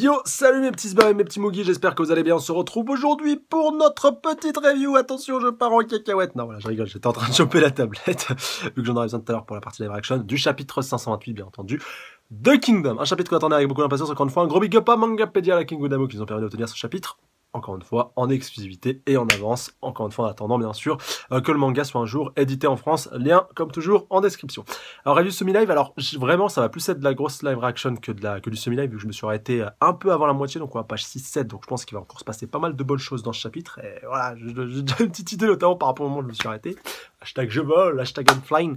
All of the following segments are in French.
Yo, salut mes petits sbats et mes petits moogies, j'espère que vous allez bien. On se retrouve aujourd'hui pour notre petite review. Attention, je pars en cacahuète. Non, voilà, je rigole, j'étais en train de choper la tablette, vu que j'en aurais besoin tout à l'heure pour la partie live action, du chapitre 528, bien entendu, de Kingdom. Un chapitre qu'on attendait avec beaucoup d'impatience, encore une fois. Un gros big up à Mangapedia, la King qui nous ont permis d'obtenir ce chapitre encore une fois, en exclusivité et en avance, encore une fois en attendant bien sûr euh, que le manga soit un jour édité en France. Lien comme toujours en description. Alors du Semi Live, alors vraiment ça va plus être de la grosse live reaction que, de la, que du Semi Live vu que je me suis arrêté euh, un peu avant la moitié, donc on va page 6-7, donc je pense qu'il va encore se passer pas mal de bonnes choses dans ce chapitre. Et voilà, j'ai déjà une petite idée notamment par rapport au moment où je me suis arrêté hashtag je vole, hashtag I'm flying,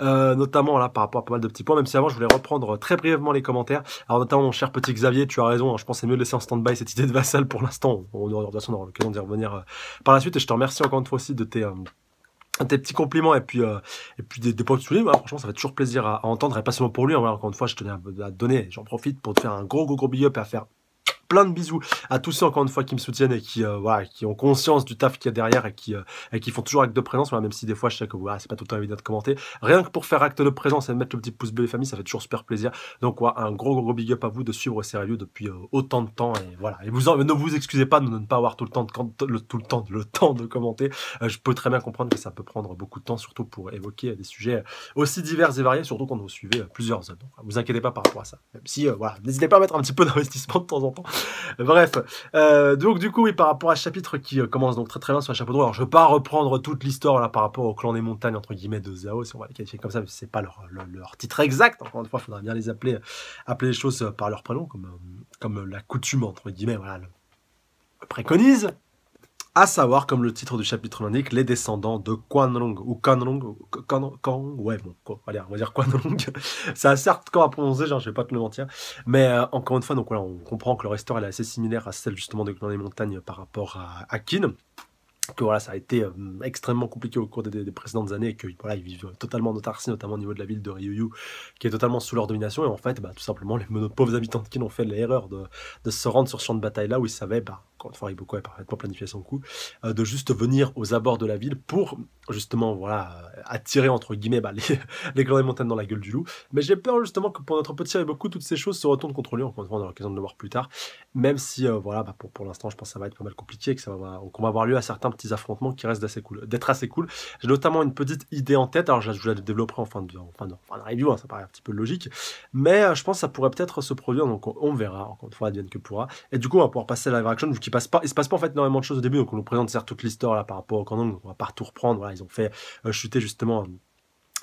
euh, notamment là par rapport à pas mal de petits points, même si avant je voulais reprendre très brièvement les commentaires. Alors notamment mon cher petit Xavier, tu as raison, hein, je pense c'est mieux de laisser en stand-by cette idée de vassal pour l'instant, on, aura l'occasion d'y revenir euh, par la suite, et je te remercie encore une fois aussi de tes... Euh, tes petits compliments et puis euh, et puis des, des points de soutien, franchement ça fait toujours plaisir à, entendre et pas seulement pour lui hein. encore une fois je tenais à, à donner j'en profite pour te faire un gros gros gros big up et à faire plein de bisous à tous ceux encore une fois qui me soutiennent et qui, euh, qui ont conscience du taf qu'il y a derrière et qui, euh, et qui font toujours acte de présence, même si des fois je sais que c'est pas tout le temps évident de commenter. Rien que pour faire acte de présence et de mettre le petit pouce bleu les familles, ça fait toujours super plaisir. Donc voilà, un gros gros big up à vous de suivre ces reviews depuis euh, autant de temps et voilà. Et vous ne vous excusez pas de ne pas avoir tout le temps de, tout le temps, le temps de commenter. je peux très bien comprendre que ça peut prendre beaucoup de temps, surtout pour évoquer des sujets aussi divers et variés, surtout quand vous suivez plusieurs zones. Donc, vous inquiétez pas par rapport à ça. Même si voilà, n'hésitez pas à mettre un petit peu d'investissement de temps en temps Bref, euh, donc du coup, oui, par rapport à ce chapitre qui euh, commence donc très très bien sur un chapeau de Alors, je vais pas reprendre toute l'histoire là par rapport au clan des montagnes entre guillemets de Zao, si on va les qualifier comme ça, mais c'est pas leur, leur, titre exact. Encore une fois, il faudra bien les appeler, appeler les choses euh, par leur prénom, comme comme la coutume entre guillemets, voilà, le préconise à savoir, comme le titre du chapitre l'indique, les descendants de Quanrong, ou Kanlong, ouais, bon, allez, on va dire ça c'est assez hardcore à prononcer, genre, je vais pas te le mentir, mais euh, encore une fois, donc on comprend que leur histoire, est assez similaire à celle, justement, de Clan des Montagnes par rapport à, à Kin, que voilà, ça a été euh, extrêmement compliqué au cours des, précédentes années et qu'ils voilà, ils vivent totalement en autarcie, notamment au niveau de la ville de Ryuyu, qui est totalement sous leur domination. Et en fait, bah, tout simplement, les pauvres habitants de Kin ont fait l'erreur de, de, se rendre sur ce champ de bataille là où ils savaient, bah, quand a parfaitement planifié son coup, euh, de juste venir aux abords de la ville pour justement voilà, euh, attirer entre guillemets bah, les, les grandes montagnes dans la gueule du loup. Mais j'ai peur justement que pour notre petit beaucoup toutes ces choses se retournent contre lui. en on aura l'occasion de le voir plus tard. Même si, voilà, bah, pour, pour l'instant, je pense que ça va être pas mal compliqué, qu'on va, va avoir lieu à certains affrontements qui restent assez cool, d'être assez cool. J'ai notamment une petite idée en tête, alors je, je la développerai en fin de, en fin de, en fin de review, hein, ça paraît un petit peu logique, mais euh, je pense que ça pourrait peut-être se produire, donc on, verra, encore une fois, devienne que pourra. Et du coup, on va pouvoir passer à la live action, vu qu'il passe pas, il se passe pas en fait énormément de choses au début, donc on nous présente certes toute l'histoire là par rapport au canon, donc on va pas tout reprendre, ils ont fait euh, chuter justement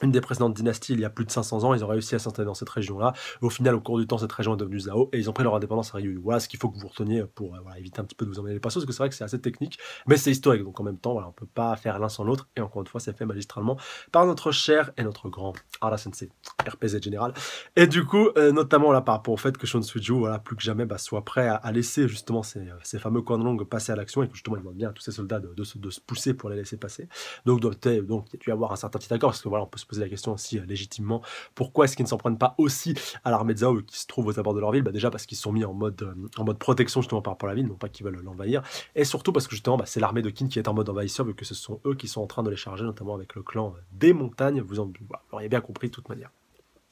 une des précédentes dynasties, il y a plus de 500 ans, ils ont réussi à s'installer dans cette région-là. Au final, au cours du temps, cette région est devenue Zao et ils ont pris leur indépendance à Ryuyu. Voilà ce qu'il faut que vous reteniez pour euh, éviter un petit peu de vous emmener les passos, parce que c'est vrai que c'est assez technique, mais c'est historique. Donc en même temps, voilà, on ne peut pas faire l'un sans l'autre. Et encore une fois, c'est fait magistralement par notre cher et notre grand Ara Sensei, RPZ général. Et du coup, euh, notamment là, par rapport au fait que Suju, voilà, plus que jamais, bah, soit prêt à, laisser justement ces, euh, ces fameux coins longues passer à l'action et que justement, il demande bien à tous ces soldats de, de, se, pousser pour les laisser passer. Donc, doit, donc, il y avoir un certain petit accord, parce que voilà, on peut poser la question aussi euh, légitimement pourquoi est-ce qu'ils ne s'en prennent pas aussi à l'armée de Zao euh, qui se trouve aux abords de leur ville bah Déjà parce qu'ils sont mis en mode, euh, en mode protection justement par rapport à la ville, non pas qu'ils veulent l'envahir, et surtout parce que justement bah, c'est l'armée de Kin qui est en mode envahisseur vu que ce sont eux qui sont en train de les charger, notamment avec le clan des montagnes. Vous, en, auriez bien compris de toute manière.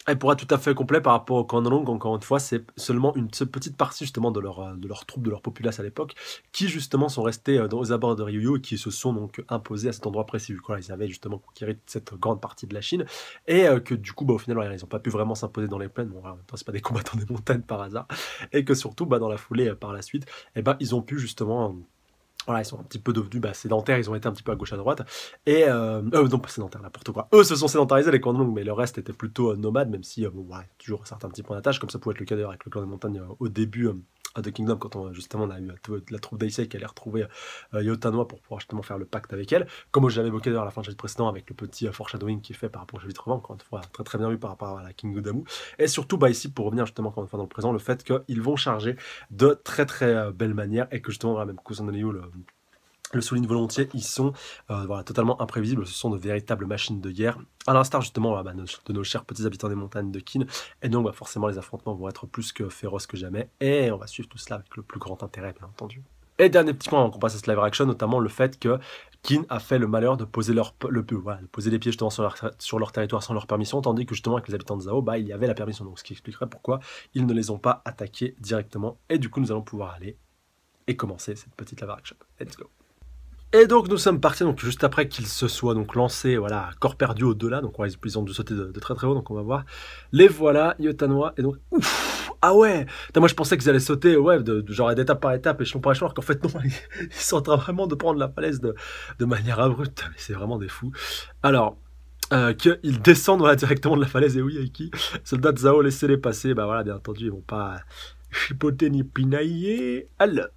Elle pourra tout à fait complet par rapport au Kwanlong, encore une fois, c'est seulement une petite partie justement de leur, euh, de troupe, de leur populace à l'époque, qui justement sont restés euh, aux abords de Ryuyu et qui se sont donc imposés à cet endroit précis, vu qu'ils avaient justement conquis cette grande partie de la Chine, et euh, que du coup, bah, au final, ils n'ont pas pu vraiment s'imposer dans les plaines, bon, c'est pas des combattants des montagnes par hasard, et que surtout, bah, dans la foulée par la suite, eh ben, ils ont pu justement voilà, ils sont un petit peu devenus bah, sédentaires, ils ont été un petit peu à gauche à droite. Et euh, euh non, pas sédentaires, n'importe quoi. Eux se sont sédentarisés, les clans mais le reste était plutôt euh, nomade, même si euh, ouais, toujours certains petits points d'attache, comme ça pouvait être le cas d'ailleurs avec le clan des montagnes au début The Kingdom, quand on, justement on a eu euh, la troupe d'Aisei qui allait retrouver euh, Yotanoa pour pouvoir justement faire le pacte avec elle, comme j'avais évoqué d'ailleurs la fin de précédent avec le petit euh, foreshadowing qui est fait par rapport au chapitre 20, encore une fois très très bien vu par rapport à la King Damu, et surtout bah, ici pour revenir justement quand on dans le présent, le fait qu'ils vont charger de très très belle manière et que justement même l'eau le le souligne volontiers, ils sont euh, totalement imprévisibles, ce sont de véritables machines de guerre, à l'instar justement bah, de nos chers petits habitants des montagnes de Kin, et donc bah, forcément les affrontements vont être plus que féroces que jamais, et on va suivre tout cela avec le plus grand intérêt bien entendu. Et dernier petit point avant hein, qu'on passe à ce live action, notamment le fait que Kin a fait le malheur de poser, leur, le, poser les pieds justement sur leur, territoire sans leur permission, tandis que justement avec les habitants de Zao, bah, il y avait la permission, donc ce qui expliquerait pourquoi ils ne les ont pas attaqués directement, et du coup nous allons pouvoir aller et commencer cette petite live action. Let's go et donc nous sommes partis, donc juste après qu'il se soit donc lancé, voilà, corps perdu au-delà, donc ils ont dû sauter de, très très haut, donc on va voir. Les voilà, Yotanois, et donc, ouf, ah ouais Moi je pensais qu'ils allaient sauter, ouais, de, de genre d'étape par étape, échelon par échelon, alors qu'en fait non, ils, sont en train vraiment de prendre la falaise de, de manière abrupte, mais c'est vraiment des fous. Alors, euh, qu'ils descendent directement de la falaise, et oui, avec qui de Zao, laissez-les passer, bah voilà, bien entendu, ils vont pas chipoter ni pinailler. Alors...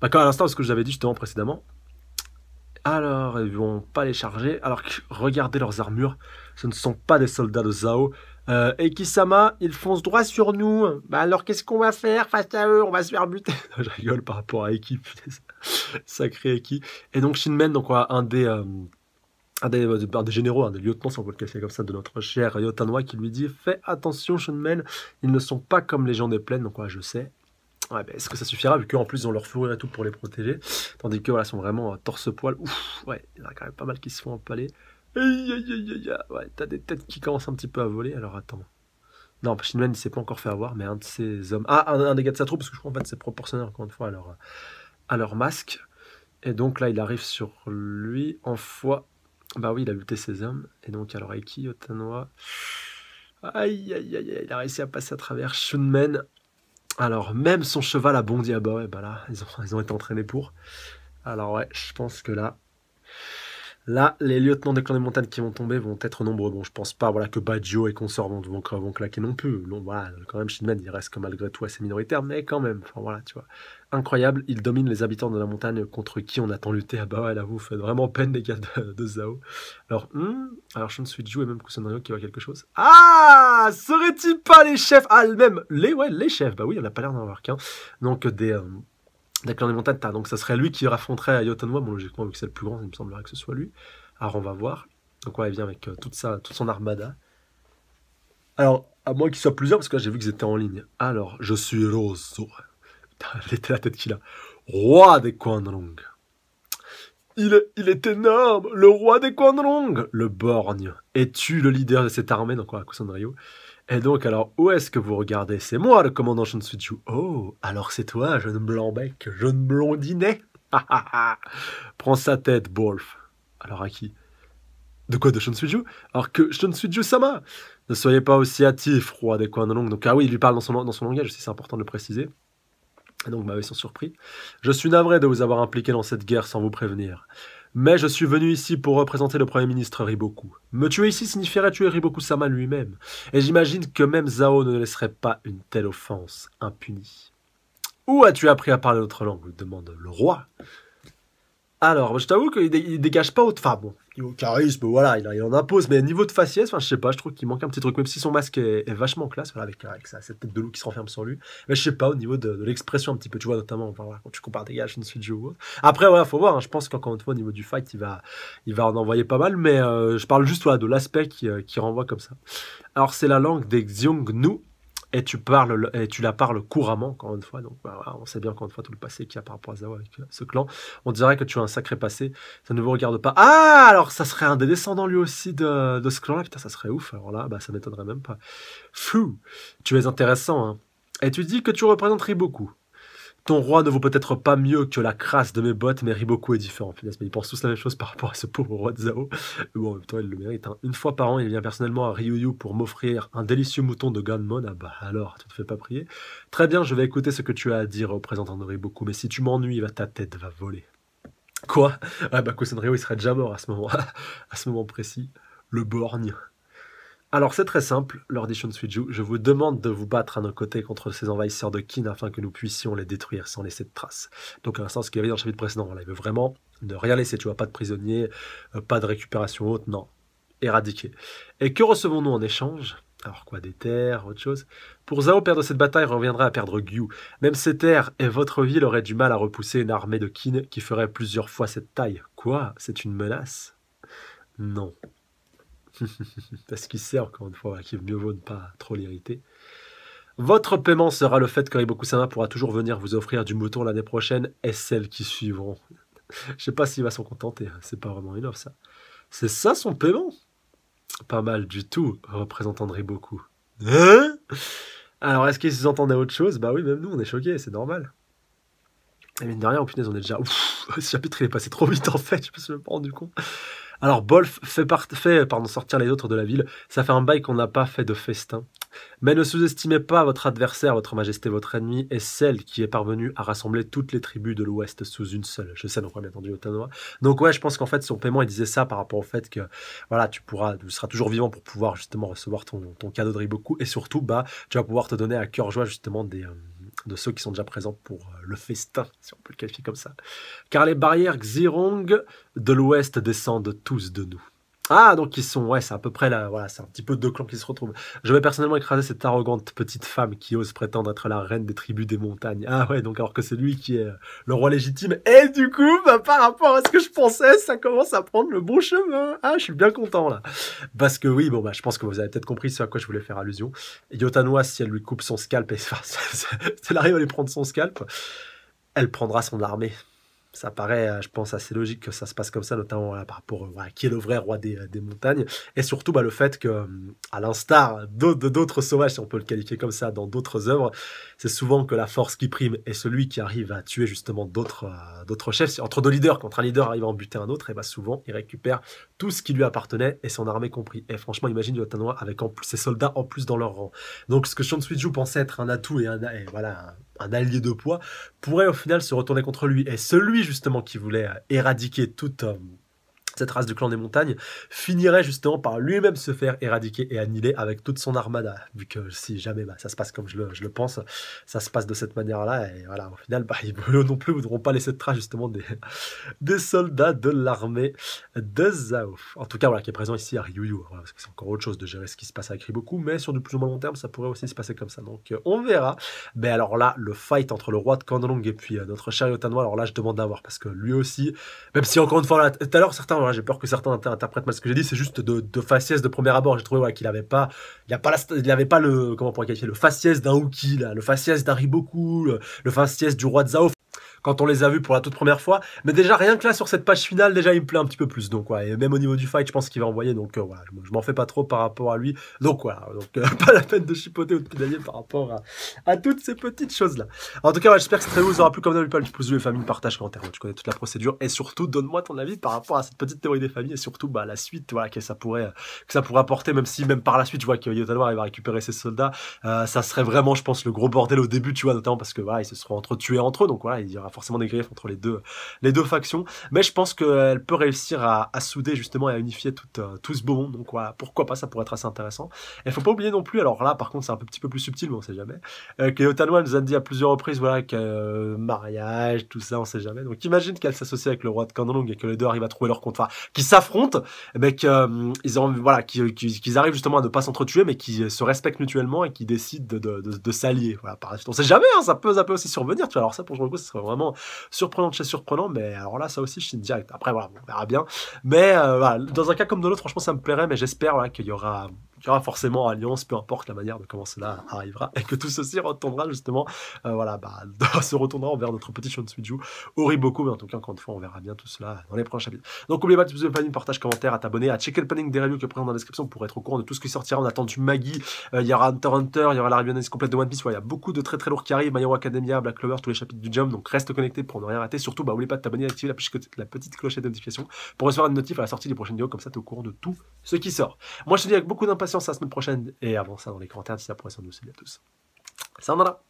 Bah, quand à l'instant, ce que je vous avais dit justement précédemment. Alors, ils vont pas les charger. Alors que, regardez leurs armures. Ce ne sont pas des soldats de Zao. Euh, ils foncent droit sur nous. Bah, alors, qu'est-ce qu'on va faire face à eux On va se faire buter. je rigole par rapport à Eki. Sacré Eki. Et donc, Shinmen, donc, un des. Euh, un des, euh, des, généraux, un des lieutenants, si on peut le casser comme ça, de notre cher Yotanoi qui lui dit Fais attention, Shinmen, ils ne sont pas comme les gens des plaines. Donc, quoi je sais, Ouais, bah, est-ce que ça suffira vu qu'en plus ils ont leur fourrure et tout pour les protéger Tandis que voilà, sont vraiment euh, torse-poil. Ouf, ouais, il y en a quand même pas mal qui se font empaler. Aïe, aïe, aïe, aïe, ouais, t'as des têtes qui commencent un petit peu à voler. Alors attends. Non, Shinman il s'est pas encore fait avoir, mais un de ses hommes. Ah, un, dégât des gars de sa troupe, parce que je crois en fait c'est proportionnel encore une fois à leur, euh, à leur masque. Et donc là, il arrive sur lui en foi. Bah oui, il a buté ses hommes. Et donc, alors Aiki, Otanoa. Aïe, aïe, aïe, aïe, il a réussi à passer à travers Shunmen. Alors, même son cheval a bondi à bord. Et ben là, ils ont, ils ont été entraînés pour. Alors ouais, je pense que là, Là, les lieutenants des clans des montagnes qui vont tomber vont être nombreux. Bon, je pense pas voilà, que Baggio et consorts vont, claquer non plus. Bon, voilà, quand même, Shinman, il reste que malgré tout assez minoritaire, mais quand même, enfin voilà, tu vois. Incroyable, il domine les habitants de la montagne contre qui on a tant lutté. Ah bah ouais, là, vous faites vraiment peine, les gars de, Zao. Alors, hmm, alors Shun Suiju et même Kusanario qui voit quelque chose. Ah Serait-il pas les chefs Ah, même, les, ouais, les chefs, bah oui, on n'a pas l'air d'en avoir qu'un. Donc, des... Euh, donc ça serait lui qui affronterait Yotanwa. Bon, logiquement, vu que c'est le plus grand, il me semblerait que ce soit lui. Alors on va voir. Donc ouais, il vient avec euh, toute, sa, toute son armada. Alors, à moins qu'il soit plusieurs, parce que là j'ai vu qu'ils étaient en ligne. Alors, je suis rose Putain, la tête qu'il a. Roi des Quandrong Il est, il est énorme, le roi des Quandrong Le borgne. Es-tu le leader de cette armée Donc, quoi, Kusanryu et donc, alors, où est-ce que vous regardez C'est moi, le commandant Suju. Oh, alors c'est toi, jeune blanc-bec, jeune blondinet Prends sa tête, Wolf. Alors à qui De quoi de Shunsuju Alors que ça sama Ne soyez pas aussi hâtif, roi des coins de longue. Donc, ah oui, il lui parle dans son, dans son langage c'est important de le préciser. Et donc, vous m'avez sans surpris. Je suis navré de vous avoir impliqué dans cette guerre sans vous prévenir. Mais je suis venu ici pour représenter le Premier ministre Riboku. Me tuer ici signifierait tuer Riboku-sama lui-même, et j'imagine que même Zao ne laisserait pas une telle offense impunie. Où as-tu appris à parler notre langue demande le roi. Alors, je t'avoue qu'il dégage pas autre. Enfin Niveau charisme, voilà, il, en impose, mais niveau de faciès, enfin, je sais pas, je trouve qu'il manque un petit truc, même si son masque est, vachement classe, voilà, avec, cette tête de loup qui se renferme sur lui. Mais je sais pas, au niveau de, l'expression un petit peu, tu vois, notamment, quand tu compares des gars, je ne suis Après, voilà, faut voir, hein. je pense qu'encore une fois, au niveau du fight, il va, il va en envoyer pas mal, mais euh, je parle juste, voilà, de l'aspect euh, qui, renvoie comme ça. Alors, c'est la langue des Xiongnu, et tu parles et tu la parles couramment encore une fois donc on sait bien encore une fois tout le passé qu'il y a par rapport à Zawa avec euh, ce clan on dirait que tu as un sacré passé ça ne vous regarde pas ah alors ça serait un des descendants lui aussi de, de ce clan là putain ça serait ouf alors là bah ça m'étonnerait même pas fou tu es intéressant hein. et tu dis que tu représenterais beaucoup ton roi ne vaut peut-être pas mieux que la crasse de mes bottes, mais Riboku est différent. mais ils pensent tous la même chose par rapport à ce pauvre roi de Zao. Bon, en il le mérite. Hein. Une fois par an, il vient personnellement à Ryuyu pour m'offrir un délicieux mouton de Ganmon. Ah bah alors, tu te fais pas prier. Très bien, je vais écouter ce que tu as à dire au présentant de Riboku, mais si tu m'ennuies, ta tête va voler. Quoi Ah bah Ryu il serait déjà mort à ce moment, à ce moment précis. Le borgne. Alors c'est très simple, Lord Ishun Suiju, je vous demande de vous battre à nos côtés contre ces envahisseurs de Kin afin que nous puissions les détruire sans laisser de traces. Donc à l'instant, ce qu'il y avait dans le chapitre précédent, on il veut vraiment ne rien laisser, tu vois, pas de prisonniers, euh, pas de récupération haute, non, éradiquer. Et que recevons-nous en échange alors quoi, des terres, autre chose Pour Zao perdre cette bataille reviendrait à perdre Gyu. Même ces terres et votre ville auraient du mal à repousser une armée de Kin qui ferait plusieurs fois cette taille. Quoi C'est une menace Non, parce qu'il sert, encore une fois qui vaut mieux vaut ne pas trop l'irriter. Votre paiement sera le fait riboku sama pourra toujours venir vous offrir du mouton l'année prochaine et celles qui suivront. Je sais pas s'il va s'en contenter, hein. c'est pas vraiment une offre ça. C'est ça son paiement Pas mal du tout, représentant de Riboku. Hein Alors est-ce qu'ils entendaient à autre chose Bah oui, même nous on est choqués, c'est normal. Et mine de rien, punaise, on est déjà. Ouf, ce chapitre il est passé trop vite en fait, je me suis même pas rendu compte. Alors Bolf fait, part, fait pardon, sortir les autres de la ville, ça fait un bail qu'on n'a pas fait de festin. Mais ne sous-estimez pas votre adversaire, votre majesté, votre ennemi, et celle qui est parvenue à rassembler toutes les tribus de l'Ouest sous une seule. Je sais, donc bien entendu au Donc ouais, je pense qu'en fait, son paiement, il disait ça par rapport au fait que, voilà, tu pourras, tu seras toujours vivant pour pouvoir justement recevoir ton, cadeau de Riboku, et surtout, bah, tu vas pouvoir te donner à cœur joie justement des... Euh, de ceux qui sont déjà présents pour euh, le festin, si on peut le qualifier comme ça. Car les barrières Xirong de l'Ouest descendent tous de nous. Ah, donc ils sont, ouais, c'est à peu près là, voilà, c'est un petit peu deux clans qui se retrouvent. Je vais personnellement écraser cette arrogante petite femme qui ose prétendre être la reine des tribus des montagnes. Ah ouais, donc alors que c'est lui qui est euh, le roi légitime. Et du coup, bah, par rapport à ce que je pensais, ça commence à prendre le bon chemin. Ah, je suis bien content là. Parce que oui, bon, bah, je pense que vous avez peut-être compris ce à quoi je voulais faire allusion. Yotanoa, si elle lui coupe son scalp, et, enfin, si elle arrive à lui prendre son scalp, elle prendra son armée ça paraît, euh, je pense, assez logique que ça se passe comme ça, notamment par rapport euh, à qui est le vrai roi des, euh, montagnes. Et surtout, bah, le fait que, hum, à l'instar d'autres sauvages, si on peut le qualifier comme ça, dans d'autres œuvres, c'est souvent que la force qui prime est celui qui arrive à tuer justement d'autres d'autres chefs. Entre deux leaders, quand un leader arrive à en buter un autre, et bah, souvent, il récupère tout ce qui lui appartenait et son armée compris. Et franchement, imagine Tanois avec en ses soldats en plus dans leur rang. Donc, ce que Shon pensait être un atout et, un, et voilà, un allié de poids, pourrait au final se retourner contre lui. Et celui justement qui voulait euh, éradiquer tout homme, cette race du clan des montagnes, finirait justement par lui-même se faire éradiquer et annihiler avec toute son armada. Vu que si jamais bah, ça se passe comme je le, je le, pense, ça se passe de cette manière-là, et voilà, au final, bah, ils, ne non plus voudront pas laisser de trace justement des, des soldats de l'armée de Zao. En tout cas, voilà, qui est présent ici à Ryuyu, parce que c'est encore autre chose de gérer ce qui se passe à Kriboku, mais sur du plus ou moins long terme, ça pourrait aussi se passer comme ça. Donc euh, on verra. Mais alors là, le fight entre le roi de Kandong et puis euh, notre cher alors là, je demande d'avoir, parce que lui aussi, même si encore une fois, tout à l'heure, certains Hein, j'ai peur que certains interprètent mal ce que j'ai dit, c'est juste de, faciès de premier abord. J'ai trouvé qu'il n'avait pas, il pas, avait pas le, comment pour le faciès d'un hookie, le faciès d'un le, le faciès du roi de Zao quand on les a vus pour la toute première fois. Mais déjà, rien que là, sur cette page finale, déjà, il me plaît un petit peu plus. Donc, ouais, et même au niveau du fight, je pense qu'il va envoyer. Donc, euh, voilà, je, m'en fais pas trop par rapport à lui. Donc, voilà, donc, euh, pas la peine de chipoter ou de pédaler par rapport à, toutes ces petites choses-là. En tout cas, ouais, j'espère que très vidéo vous aura plu. Comme d'habitude, pas le pouce bleu, familles partage, commentaire. Tu connais toute la procédure. Et surtout, donne-moi ton avis par rapport à cette petite théorie des familles et surtout, bah, la suite, voilà, que ça pourrait, que ça pourrait apporter, même si, même par la suite, je vois que il va récupérer ses soldats. Euh, ça serait vraiment, je pense, le gros bordel au début, tu vois, notamment parce que, voilà, ils se seront entre tués entre eux. Donc, voilà, il y forcément des griefs entre les deux, les deux factions. Mais je pense qu'elle peut réussir à, souder justement et à unifier tout, euh, tout ce beau monde. Donc voilà, pourquoi pas, ça pourrait être assez intéressant. Et faut pas oublier non plus, alors là par contre c'est un petit peu plus subtil, mais on sait jamais, euh, que nous a dit à plusieurs reprises voilà, que euh, mariage, tout ça, on sait jamais. Donc imagine qu'elle s'associe avec le roi de Kandalong et que les deux arrivent à trouver leur contrat, enfin, qu'ils s'affrontent, mais qu'ils ont, voilà, qu'ils arrivent justement à ne pas s'entretuer, mais qu'ils se respectent mutuellement et qu'ils décident de, s'allier. Voilà, par... on sait jamais, hein, ça, peut, aussi survenir, tu vois. Alors ça pour le coup, ce serait vraiment surprenant chez surprenant. Mais alors là, ça aussi, je suis direct. Après, voilà, on verra bien. Mais euh, voilà, dans un cas comme dans l'autre, franchement, ça me plairait. Mais j'espère qu'il y aura forcément forcément alliance, peu importe la manière de comment cela arrivera, et que tout ceci retournera justement, euh, voilà, bah, se retournera envers notre petit horrible beaucoup mais en tout cas, encore une fois, on verra bien tout cela dans les prochains chapitres. Donc, n'oubliez pas de vous abonner, partage, commentaire, à t'abonner, à checker le planning des reviews que est présent dans la description pour être au courant de tout ce qui sortira. On attend du Maggie, euh, il y aura Hunter Hunter, il y aura la complète de One Piece, il y a beaucoup de très très lourds qui arrivent, My Academia, Black Clover, tous les chapitres du Jump, donc reste connecté pour ne rien rater. Surtout, bah, pas de t'abonner et la, petite clochette de notification pour recevoir une notif à la sortie des prochaines vidéos, comme ça, tu es au courant de tout ce qui sort. Moi, je te dis avec beaucoup d'impatience ça la semaine prochaine et avant ça dans les commentaires si ça pourrait s'en nous. à tous. là